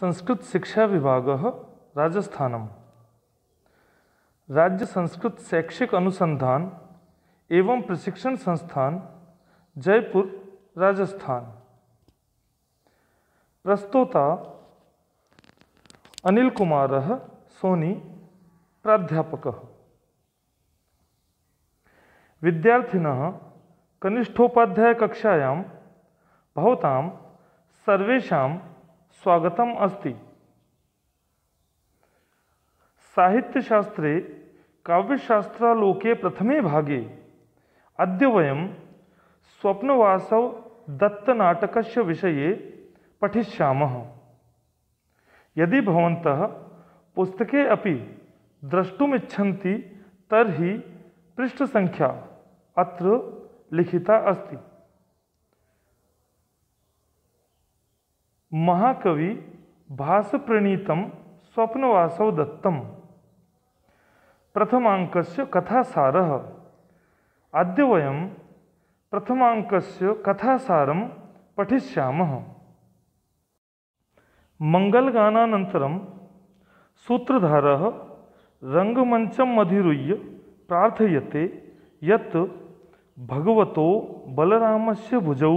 संस्कृत शिक्षा विभाग राज्य संस्कृत शैक्षिक अनुसंधान एवं प्रशिक्षण संस्थान जयपुर राजस्थान प्रस्तोता अनिल कुमार सोनी प्राध्यापक विद्यार्थिन कनिष्ठोपाध्याय कक्षायां सर्वेषां स्वागतम अस्ति साहित्यशास्त्रे काव्यशास्त्रालोके प्रथमे भागे अद्य वयम स्वप्नवासव दत्तनाटकस्य विषये पठिष्यामः यदि भवन्तः पुस्तके अपि द्रष्टुमिच्छन्ति तर्हि पृष्ठसङ्ख्या अत्र लिखिता अस्ति महाकवि भासप्रणीतं स्वप्नवासौ दत्तं प्रथमाङ्कस्य कथासारः अद्य वयं प्रथमाङ्कस्य कथासार पठिष्या मङ्गलगानानन्तरं सूत्रधार रङ्गमञ्चम् अधिरुह्य प्रार्थयते यत् बलराम से भुजौ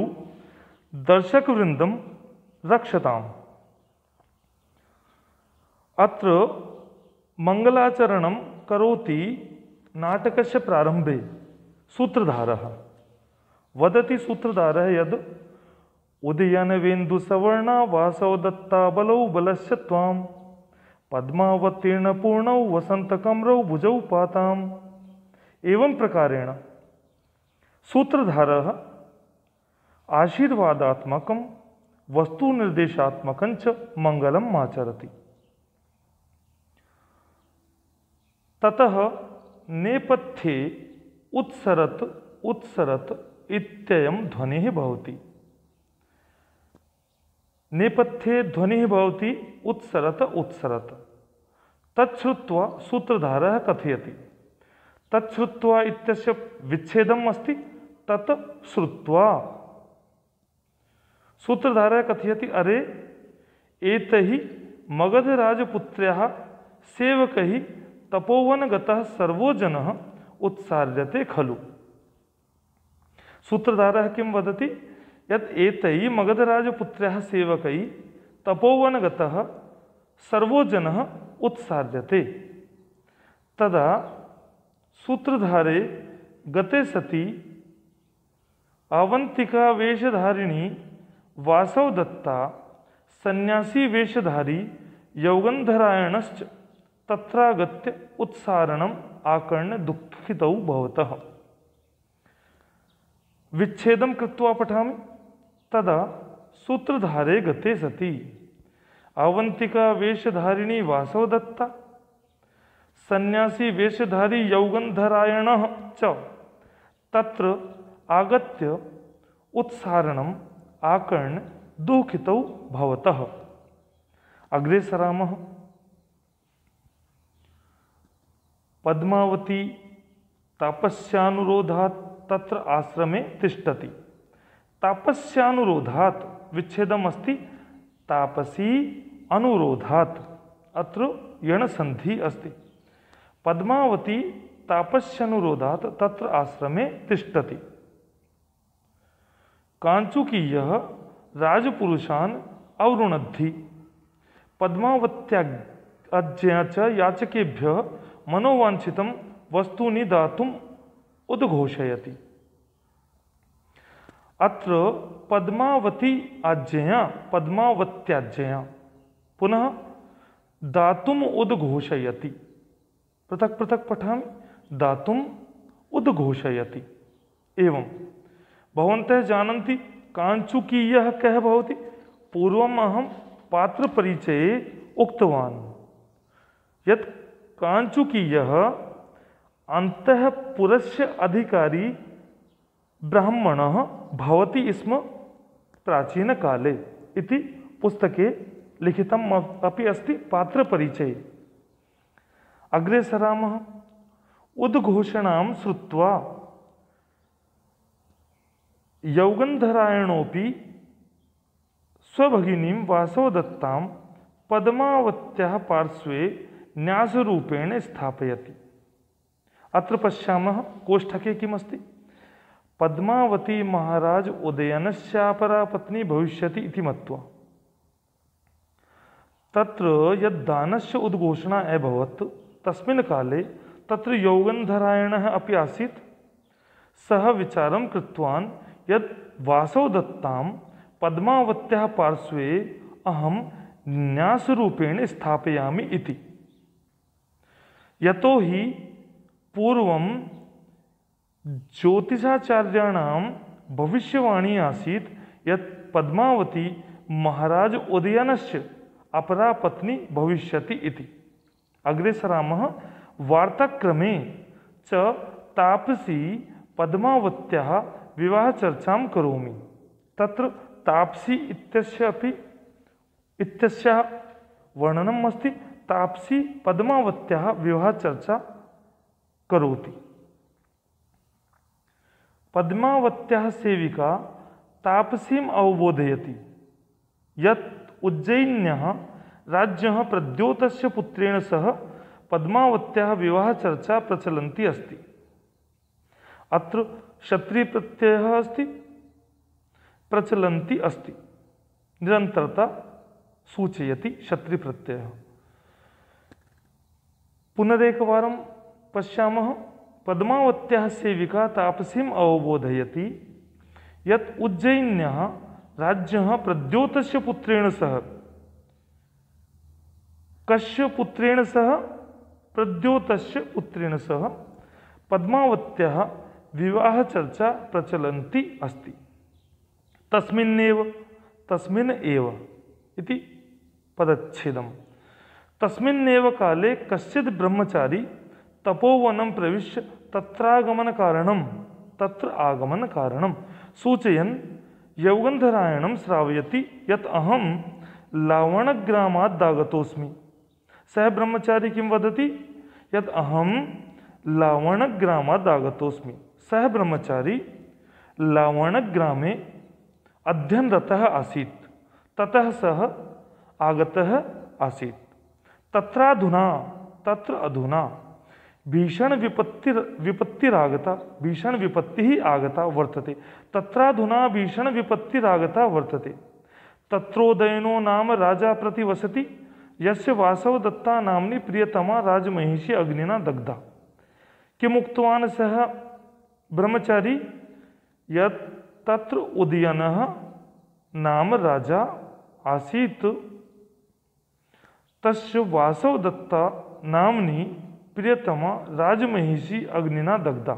दर्शकवृंदम रक्षता अत्र मंगलाचरण करोति नाटकस्य प्रारम्भे सूत्रधार वदति सूत्रधारः यद् उदयनवेन्दुसवर्णा वासवदत्ताबलौ बलस्य त्वां पद्मावतीर्णपूर्णौ वसन्तकमरौ भुजौ पाता एवं प्रकारेण सूत्रधार आशीर्वादात्मकं वस्तु निर्देशात्मक मंगलम आचरती ततः नेपथ्ये उत्सरत उत्सरत इत्ययम ध्वनि भवति नेपथ्ये ध्वनि भवति उत्सरत उत्सरत तच्छ्रुत्वा सूत्रधार कथयति तच्छ्रुत्वा इत्यस्य तत्वा अस्ति तत् श्रुत्वा सूत्रधारा कथयति अरे एत ही मगधराजपुत्र सेवक ही तपोवन गर्वो जन उत्सार्यते खलु सूत्रधार किं वदति यत् मगधराजपुत्र सेवक तपोवन गर्वो जन उत्सार्यते तदा सूत्रधारे गते सती आवंतिका वेशधारिणी वासव दत्ता सन्यासी वेशधारी यौगंधरायणश्च तत्रागत्य उत्सारणम आकर्ण दुखित भवतः कृत्वा पठामि तदा सूत्रधारे गते सती अवंतिका वेशधारिणी वासवदत्ता सन्यासी वेशधारी यौगंधरायण च तत्र आगत्य उत्सारणम आकर्ण दुखित भवत अग्रे सराम पद्मावती तपस्यानुरोधा तत्र आश्रमे तिष्ठति तपस्यानुरोधा विच्छेदमस्ति तापसी अनुरोधात् अत्र यणसन्धि अस्ति पद्मावती तापस्यानुरोधात् तत्र आश्रमे तिष्ठति कांचुकीय राजपुरुषान अवरुणद्धि पद्मावत्याज्ञा च याचकेभ्य मनोवांछित वस्तूनि दातुम उद्घोषयति अत्र पद्मावती आज्ञया पद्मावत्याज्ञया पुनः दातुम उद्घोषयति पृथक पृथक पठा दातुम उद्घोषयति एवं भवंत जानती कांचु की यह कह भवती पूर्व अहम पात्र परिचय उक्तवान यत कांचु की यह अंतपुरस्य अधिकारी ब्राह्मण भवती स्म प्राचीन काले इति पुस्तके लिखित अभी अस्त पात्र परिचय अग्रे सरामः उद्घोषणां श्रुत्वा यौगंधरायणोपि स्वभगिनी वासवदत्ता पद्मावत्या पार्श्वे न्यासरूपेण स्थापयति अत्र पश्यामः कोष्ठके किमस्ति पद्मावती महाराज उदयनस्यापरा पत्नी भविष्यति इति मत्वा तत्र यद्दानस्य उद्घोषणा अभवत् तस्मिन् काले तत्र यौगन्धरायणः अपि आसीत् सः विचारं कृतवान् यद वासवदत्ताम पद्मावत्या पार्श्वे अहम न्यासूपेण स्थापयामी इति यतो हि भविष्यवाणी आसीत् यत् पद्मावती महाराज से अपरा पत्नी भविष्यति इति अग्रेसरामः वार्ताक्रमे च तापसी विवाहचर्चां करोमि तत्र ताप्सी इत्यस्य अपि इत्यस्याः वर्णनम् अस्ति ताप्सी पद्मावत्याः विवाहचर्चा करोति पद्मावत्याः सेविका तापसीम् अवबोधयति यत् उज्जयिन्यः राज्ञः प्रद्योतस्य पुत्रेण सह पद्मावत्याः चर्चा प्रचलन्ती अस्ति अत्र क्षत्रिय प्रत्यय अस्त प्रचलती अस्त निरंतरता सूचयति क्षत्रिय प्रत्यय पुनरेक पशा पद्मावत्याः सेविका तापसीम् अवबोधयती यत् उज्जयिन्यः राज्यः प्रद्योतस्य पुत्रेण सह कश्य पुत्रेण सह प्रद्योत पुत्रेण सह पद्मावत्या विवाह चर्चा प्रचलती अस्ति तस्मिन्नेव तस्मिन् एव इति पदच्छेदम् तस्मिन्नेव काले कश्चित् ब्रह्मचारी तपोवनं प्रविश्य तत्रागमनकारणं तत्र आगमनकारणं सूचयन् यौगन्धरायणं श्रावयति यत् अहं लावणग्रामादागतोऽस्मि सः ब्रह्मचारी किं वदति यत् अहं लावणग्रामादागतोऽस्मि सह ब्रह्मचारी लावणग्रामे अध्ययनरत आसी तत सह आगत आसी तत्राधुना तत्र अधुना भीषण विपत्ति विपत्तिरागता भीषण विपत्ति आगता वर्तते तत्राधुना भीषण विपत्तिरागता वर्तते तत्रोदयनो नाम राजा प्रति वसति यस्य वासवदत्ता नामनी प्रियतमा राजमहिषी अग्निना दग्धा किमुक्तवान सह ब्रह्मचारी तत्र उदयन नाम राजा आसीत तस् वासवदत्ता नामनी प्रियतमा राजमहिषी अग्निना दग्धा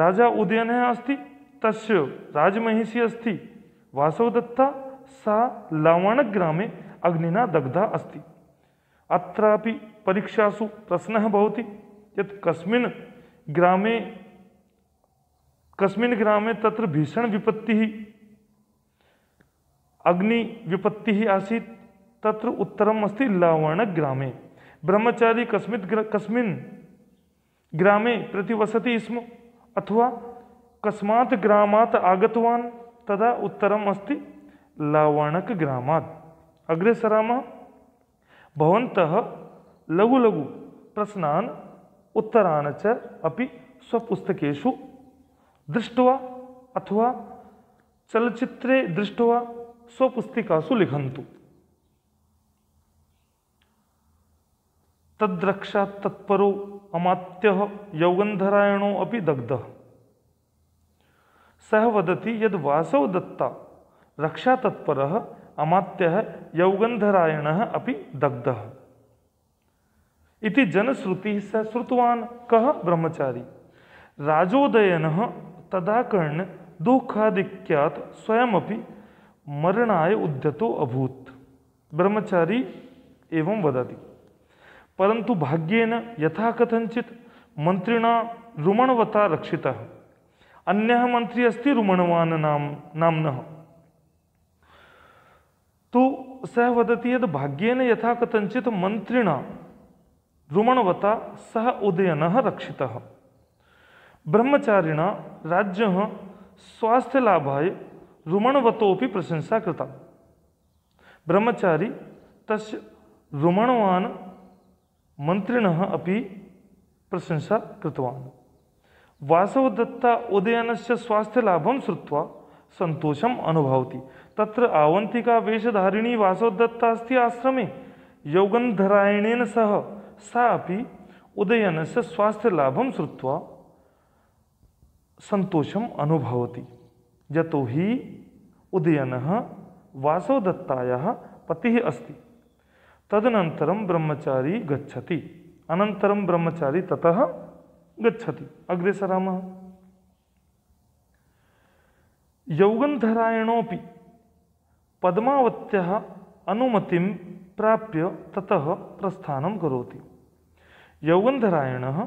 राजा उदयन अस्ति तस् राजमहिषी अस्ति वासवदत्ता सा लवणग्रामे अग्निना दग्धा अस्ति अत्रापि परीक्षासु प्रश्नः भवति यत् कस्मिन् ग्रामे कस्मिन ग्रामे तत्र भीषण विपत्ति ही अग्नि विपत्ति ही आसी तत्र उत्तरम अस्थि लावण ग्रामे ब्रह्मचारी कस्मित ग्र, कस्मिन ग्रामे प्रतिवसति स्म अथवा कस्मात ग्रामात आगतवान तदा उत्तरम अस्ति लावणक ग्रामात अग्रे सरामः भवंत लघु लघु प्रश्नान उत्तरान च अपि स्वपुस्तकेशु दृष्टवा अथवा चलचित्रे दृष्टवा स्वपुस्तिकासु लिखन्तु तद्रक्षा तत्परो अमात्य यौगन्धरायणो अपि दग्ध सह वदति यद वासौ दत्ता रक्षा तत्पर अमात्य यौगंधरायण अपि दग्ध इति जनश्रुति सः श्रुतवान् कः ब्रह्मचारी राजोदयनः तदा कर्ण स्वयं स्वयमपि मरणाय उद्यतो अभूत ब्रह्मचारी एवं वदति परंतु भाग्येन यथा कथित मंत्रिणा रुमणवता रक्षिता अन्य मंत्री अस्ति रुमणवान नाम नाम्नः तो सह वदति यद भाग्येन यथा कथित मन्त्रिणा रुमणवता सः उदयनः रक्षितः ब्रह्मचारिण राज्य स्वास्थ्यलाभाय रुमणवतोपि प्रशंसा कृता ब्रह्मचारी तस् रुमणवान मंत्रिण अपि प्रशंसा कृतवान् वासवदत्ता उदयनस्य स्वास्थ्यलाभं श्रुत्वा सन्तोषम् अनुभवति तत्र आवन्तिका वेशधारिणी वासवदत्ता अस्ति आश्रमे यौगन्धरायणेन सह सा अपि स्वास्थ्य स्वास्थ्यलाभं श्रुवा संतोषम अनुभवती यतो हि उदयन वासवदत्ताय पति अस्ति तदनंतरम ब्रह्मचारी गच्छति अनंतरम ब्रह्मचारी ततः गच्छति अग्रे सरामः यौगन्धरायणोऽपि पद्मावत्याः अनुमतिं प्राप्य ततः प्रस्थानं करोति यौगन्धरायणः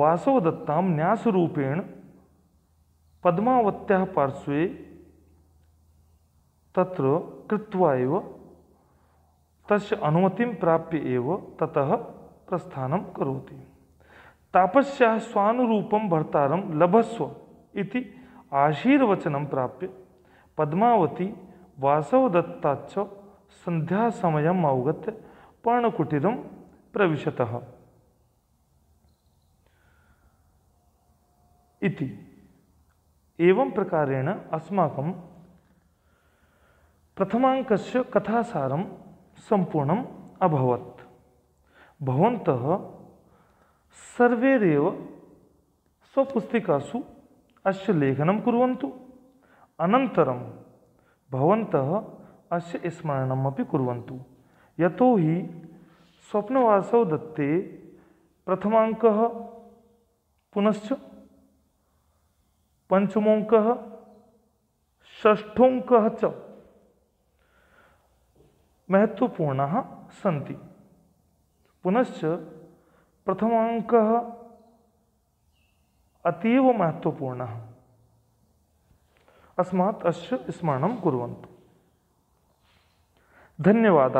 वासवदत्तां न्यासरूपेण पद्मावत्याः पार्श्वे तत्र कृत्वा एव तस्य अनुमतिं प्राप्य एव ततः प्रस्थानं करोति तापस्याः स्वानुरूपं भर्तारं लभस्व इति आशीर्वचनं प्राप्य पद्मावती वासवदत्ताच्च सन्ध्यासमयम् अवगत्य पर्णकुटीरं प्रविशतः इति एवं प्रकारेण अस्माक प्रथमाङ्कस्य कथासारं संपूर्ण अभवत भवन्तः स्वपुस्तिकासु अस्य लेखनं कुर्वन्तु अनन्तरं भवन्तः अस्य अपि कुर्वन्तु यतो हि स्वप्नवासौ दत्ते प्रथमाङ्कः पुनश्च पंचमोंक षष्ठोंक च महत्वपूर्ण सी पुनश्च प्रथम अतीव महत्वपूर्ण अस्मा अस्मरण स्मरणं धन्यवाद